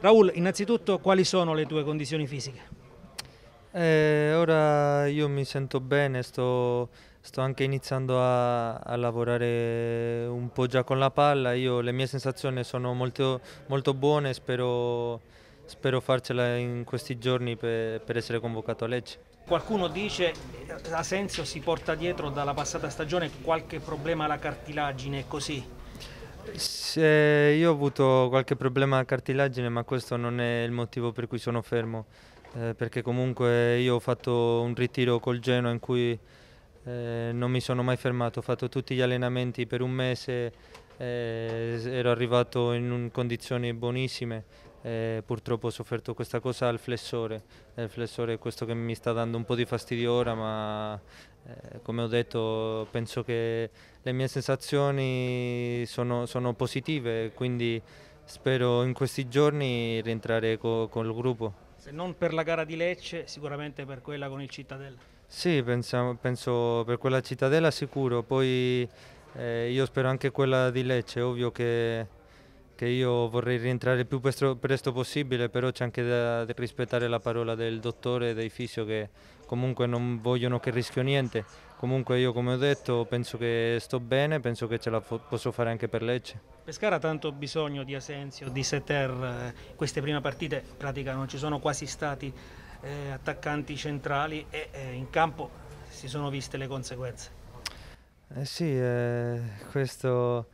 Raul, innanzitutto quali sono le tue condizioni fisiche? Eh, ora io mi sento bene, sto, sto anche iniziando a, a, lavorare un po' già con la palla, io, le mie sensazioni sono molto, molto buone, spero, spero, farcela in questi giorni per, per essere convocato a Lecce. Qualcuno dice che eh, Asensio si porta dietro dalla passata stagione qualche problema alla cartilagine, è così? Se io ho avuto qualche problema a cartilagine, ma questo non è il motivo per cui sono fermo, eh, perché comunque io ho fatto un ritiro col Genoa in cui eh, non mi sono mai fermato, ho fatto tutti gli allenamenti per un mese, eh, ero arrivato in condizioni buonissime eh, purtroppo ho sofferto questa cosa al flessore, il flessore è questo che mi sta dando un po' di fastidio ora, ma eh, come ho detto penso che le mie sensazioni sono, sono positive, quindi spero in questi giorni rientrare co con il gruppo. Se non per la gara di Lecce, sicuramente per quella con il Cittadella. Sì, penso, penso per quella Cittadella sicuro, poi eh, io spero anche quella di Lecce, ovvio che che io vorrei rientrare il più presto, presto possibile, però c'è anche da rispettare la parola del dottore e dei fisio che comunque non vogliono che rischio niente. Comunque io come ho detto penso che sto bene, penso che ce la posso fare anche per Lecce. Pescara ha tanto bisogno di Asensio, di Seter, eh, queste prime partite in pratica non ci sono quasi stati eh, attaccanti centrali e eh, in campo si sono viste le conseguenze. Eh sì, eh, questo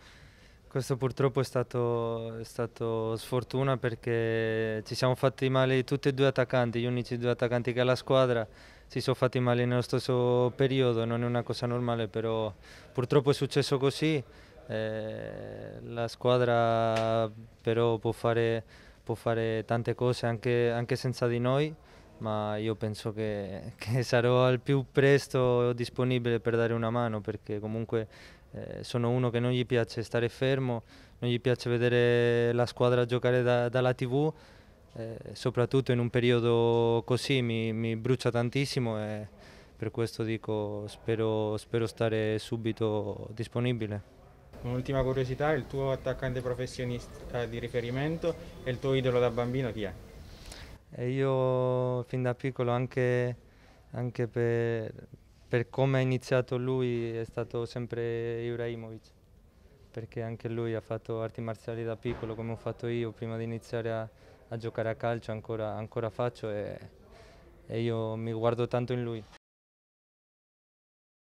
questo purtroppo è stato, è stato, sfortuna perché ci siamo fatti male tutti e due attaccanti, gli unici due attaccanti che ha la squadra si sono fatti male nello stesso periodo, non è una cosa normale, però purtroppo è successo così. Eh, la squadra però può fare, può fare tante cose anche, anche senza di noi ma io penso che, che sarò al più presto disponibile per dare una mano perché comunque eh, sono uno che non gli piace stare fermo, non gli piace vedere la squadra giocare da, dalla tv, eh, soprattutto in un periodo così mi, mi, brucia tantissimo e per questo dico spero, spero stare subito disponibile. Un'ultima curiosità, il tuo attaccante professionista eh, di riferimento e il tuo idolo da bambino chi è? E io fin da piccolo, anche, anche per, per come ha iniziato lui, è stato sempre Ibrahimovic, perché anche lui ha fatto arti marziali da piccolo, come ho fatto io, prima di iniziare a, a giocare a calcio, ancora, ancora faccio e, e io mi guardo tanto in lui.